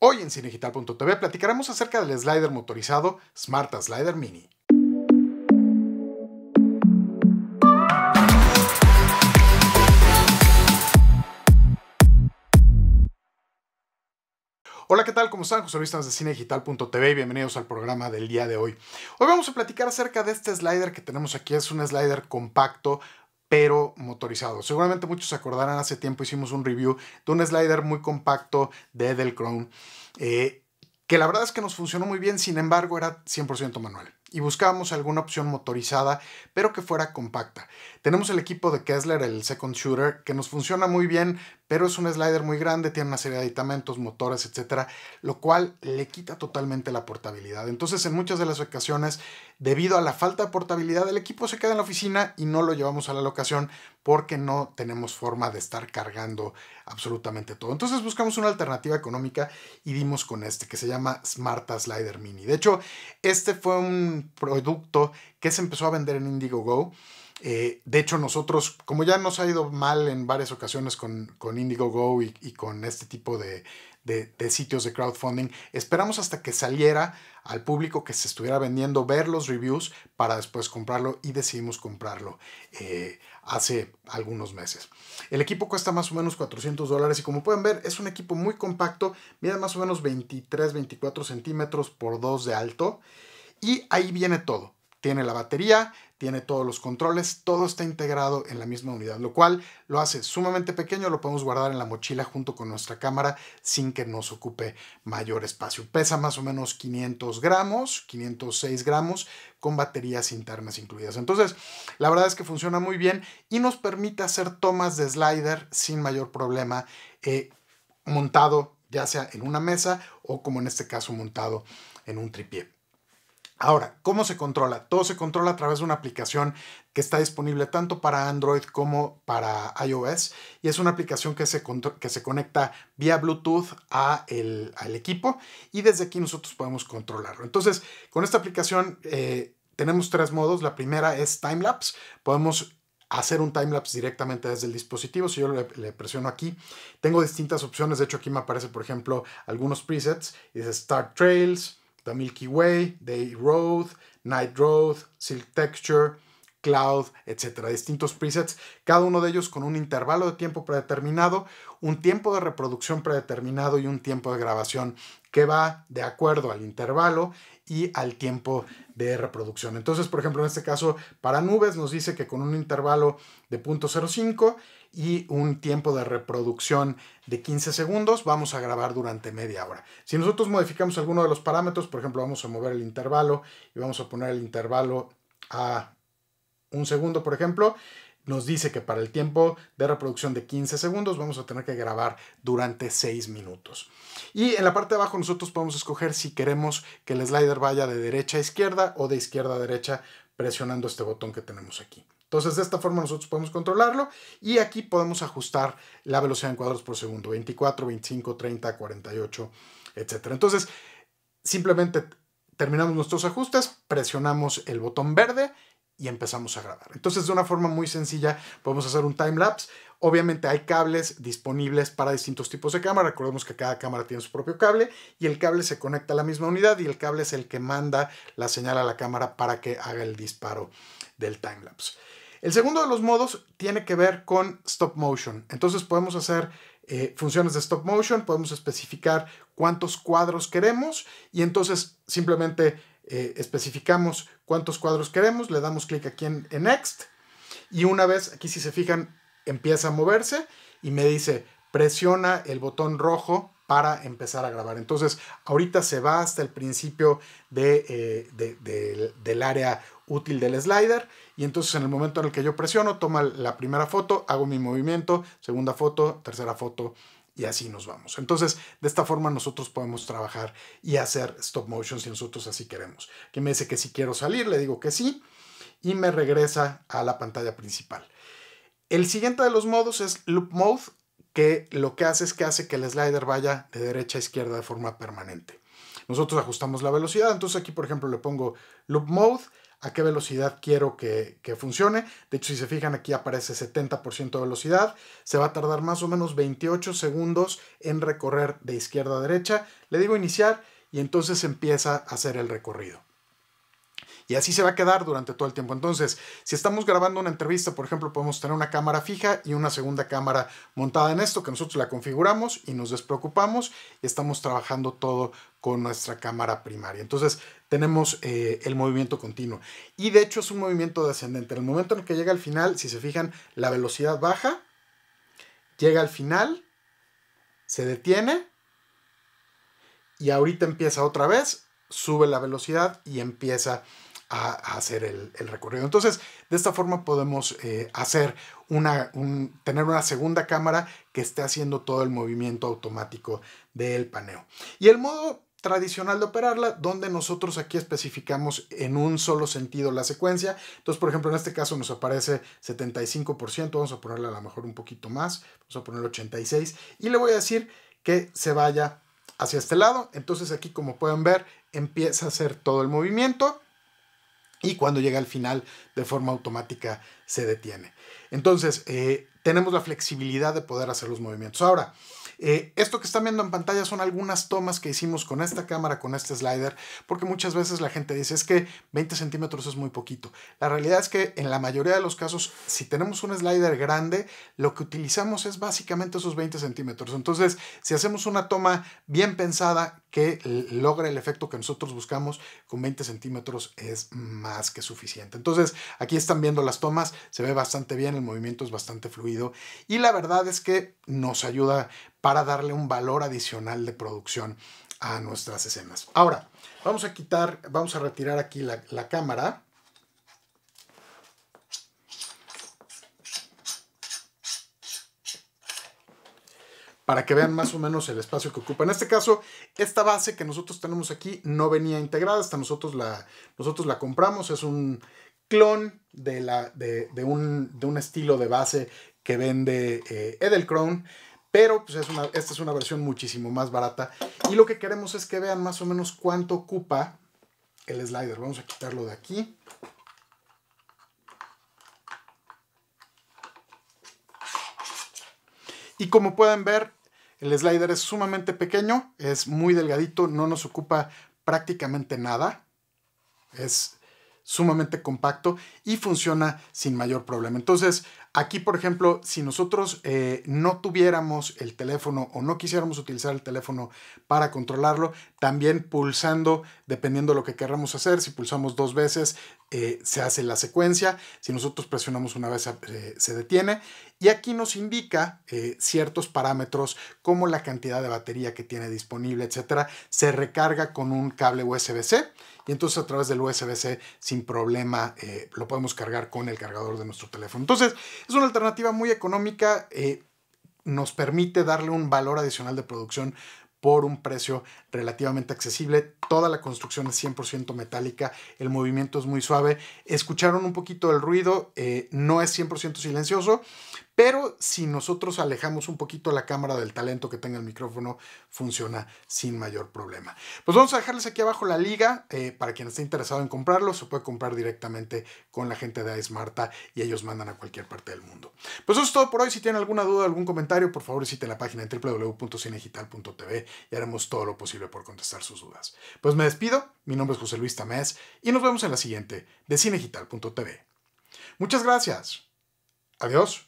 Hoy en cinegital.tv platicaremos acerca del slider motorizado Smart Slider Mini. Hola, ¿qué tal? ¿Cómo están? José Luis de CineGital.tv y bienvenidos al programa del día de hoy. Hoy vamos a platicar acerca de este slider que tenemos aquí. Es un slider compacto, pero motorizado. Seguramente muchos se acordarán, hace tiempo hicimos un review de un slider muy compacto de Del eh, que la verdad es que nos funcionó muy bien, sin embargo era 100% manual y buscábamos alguna opción motorizada, pero que fuera compacta. Tenemos el equipo de Kessler, el Second Shooter, que nos funciona muy bien, pero es un slider muy grande, tiene una serie de aditamentos, motores, etcétera, lo cual le quita totalmente la portabilidad. Entonces, en muchas de las ocasiones, debido a la falta de portabilidad, el equipo se queda en la oficina y no lo llevamos a la locación porque no tenemos forma de estar cargando absolutamente todo. Entonces buscamos una alternativa económica y dimos con este que se llama Smarta Slider Mini. De hecho, este fue un producto que se empezó a vender en Indiegogo. Eh, de hecho, nosotros, como ya nos ha ido mal en varias ocasiones con, con Indiegogo y, con este tipo de, sitios de crowdfunding. Esperamos hasta que saliera al público que se estuviera vendiendo, ver los reviews para después comprarlo y decidimos comprarlo. Eh, hace algunos meses. El equipo cuesta más o menos 400 dólares y como pueden ver es un equipo muy compacto, mide más o menos 23-24 centímetros por 2 de alto y ahí viene todo. Tiene la batería, tiene todos los controles, todo está integrado en la misma unidad, lo cual lo hace sumamente pequeño, lo podemos guardar en la mochila junto con nuestra cámara sin que nos ocupe mayor espacio. Pesa más o menos 500 gramos, 506 gramos, con baterías internas incluidas. Entonces, la verdad es que funciona muy bien y nos permite hacer tomas de slider sin mayor problema, eh, montado ya sea en una mesa o como en este caso montado en un tripié. Ahora, ¿cómo se controla? Todo se controla a través de una aplicación que está disponible tanto para Android como para iOS y es una aplicación que se, conecta vía Bluetooth al equipo y desde aquí nosotros podemos controlarlo. Entonces, con esta aplicación eh, tenemos tres modos. La primera es timelapse. Podemos hacer un timelapse directamente desde el dispositivo. Si yo le, le, presiono aquí, tengo distintas opciones. De hecho, aquí me aparece, por ejemplo, algunos presets. Dice Start Trails, the Milky Way, Day Road, Night Road, Silk Texture, cloud, etcétera, distintos presets, cada uno de ellos con un intervalo de tiempo predeterminado, un tiempo de reproducción predeterminado y un tiempo de grabación que va de acuerdo al intervalo y al tiempo de reproducción. Entonces, por ejemplo, en este caso, para nubes nos dice que con un intervalo de 0.05 y un tiempo de reproducción de 15 segundos, vamos a grabar durante media hora. Si nosotros modificamos alguno de los parámetros, por ejemplo, vamos a mover el intervalo y vamos a poner el intervalo a un segundo, por ejemplo, nos dice que para el tiempo de reproducción de 15 segundos vamos a tener que grabar durante 6 minutos. Y en la parte de abajo nosotros podemos escoger si queremos que el slider vaya de derecha a izquierda o de izquierda a derecha presionando este botón que tenemos aquí. Entonces de esta forma nosotros podemos controlarlo y aquí podemos ajustar la velocidad en cuadros por segundo, 24, 25, 30, 48, etc. Entonces simplemente terminamos nuestros ajustes, presionamos el botón verde y empezamos a grabar. Entonces de una forma muy sencilla podemos hacer un time lapse. Obviamente hay cables disponibles para distintos tipos de cámara. Recordemos que cada cámara tiene su propio cable y el cable se conecta a la misma unidad y el cable es el que manda la señal a la cámara para que haga el disparo del time lapse. El segundo de los modos tiene que ver con stop motion. Entonces podemos hacer eh, funciones de stop motion, podemos especificar cuántos cuadros queremos y entonces simplemente eh, especificamos cuántos cuadros queremos, le damos clic aquí en, Next y una vez, aquí si se fijan, empieza a moverse y me dice, presiona el botón rojo para empezar a grabar. Entonces, ahorita se va hasta el principio eh, del área útil del slider y entonces en el momento en el que yo presiono, toma la primera foto, hago mi movimiento, segunda foto, tercera foto, y así nos vamos. Entonces, de esta forma nosotros podemos trabajar y hacer stop motion si nosotros así queremos. Que me dice que si quiero salir, le digo que sí y me regresa a la pantalla principal. El siguiente de los modos es loop mode, que lo que hace es que hace que el slider vaya de derecha a izquierda de forma permanente. Nosotros ajustamos la velocidad, entonces aquí por ejemplo le pongo loop mode a qué velocidad quiero que, que funcione. De hecho, si se fijan aquí aparece 70% de velocidad. Se va a tardar más o menos 28 segundos en recorrer de izquierda a derecha. Le digo iniciar y entonces empieza a hacer el recorrido. Y así se va a quedar durante todo el tiempo. Entonces, si estamos grabando una entrevista, por ejemplo, podemos tener una cámara fija y una segunda cámara montada en esto, que nosotros la configuramos y nos despreocupamos y estamos trabajando todo con nuestra cámara primaria. Entonces, tenemos eh, el movimiento continuo. Y de hecho es un movimiento descendente. En el momento en el que llega al final, si se fijan, la velocidad baja, llega al final, se detiene y ahorita empieza otra vez, sube la velocidad y empieza a, hacer el, recorrido. Entonces, de esta forma podemos eh, hacer una, tener una segunda cámara que esté haciendo todo el movimiento automático del paneo. Y el modo tradicional de operarla, donde nosotros aquí especificamos en un solo sentido la secuencia. Entonces, por ejemplo, en este caso nos aparece 75%, vamos a ponerle a lo mejor un poquito más, vamos a poner 86 y le voy a decir que se vaya hacia este lado. Entonces aquí, como pueden ver, empieza a hacer todo el movimiento y cuando llega al final de forma automática se detiene. Entonces, eh, tenemos la flexibilidad de poder hacer los movimientos. Ahora, eh, esto que están viendo en pantalla son algunas tomas que hicimos con esta cámara, con este slider, porque muchas veces la gente dice es que 20 centímetros es muy poquito. La realidad es que en la mayoría de los casos, si tenemos un slider grande, lo que utilizamos es básicamente esos 20 centímetros. Entonces, si hacemos una toma bien pensada, que logra el efecto que nosotros buscamos con 20 centímetros es más que suficiente. Entonces aquí están viendo las tomas, se ve bastante bien, el movimiento es bastante fluido y la verdad es que nos ayuda para darle un valor adicional de producción a nuestras escenas. Ahora, vamos a quitar, vamos a retirar aquí la, la cámara para que vean más o menos el espacio que ocupa. En este caso, esta base que nosotros tenemos aquí no venía integrada, hasta nosotros la, nosotros la compramos, es un clon de, la, de, un, estilo de base que vende eh, Edelkrone. pero pues es esta es una versión muchísimo más barata. Y lo que queremos es que vean más o menos cuánto ocupa el slider. Vamos a quitarlo de aquí. Y como pueden ver, el slider es sumamente pequeño, es muy delgadito, no nos ocupa prácticamente nada. Es sumamente compacto y funciona sin mayor problema. Entonces, Aquí, por ejemplo, si nosotros eh, no tuviéramos el teléfono o no quisiéramos utilizar el teléfono para controlarlo, también pulsando, dependiendo de lo que queramos hacer, si pulsamos dos veces, eh, se hace la secuencia, si nosotros presionamos una vez, eh, se detiene. Y aquí nos indica ciertos parámetros como la cantidad de batería que tiene disponible, etcétera. Se recarga con un cable USB-C y entonces a través del USB-C sin problema lo podemos cargar con el cargador de nuestro teléfono. Entonces es una alternativa muy económica, eh, nos permite darle un valor adicional de producción por un precio relativamente accesible. Toda la construcción es 100% metálica, el movimiento es muy suave. Escucharon un poquito el ruido, eh, no es 100% silencioso, pero si nosotros alejamos un poquito la cámara del talento que tenga el micrófono, funciona sin mayor problema. Pues vamos a dejarles aquí abajo la liga eh, para quien esté interesado en comprarlo. Se puede comprar directamente con la gente de ASMARTA y ellos mandan a cualquier parte del mundo. Pues eso es todo por hoy. Si tienen alguna duda, algún comentario, por favor visiten la página www.cinegital.tv y haremos todo lo posible por contestar sus dudas. Pues me despido. Mi nombre es José Luis Tamés y nos vemos en la siguiente de cinegital.tv. Muchas gracias. Adiós.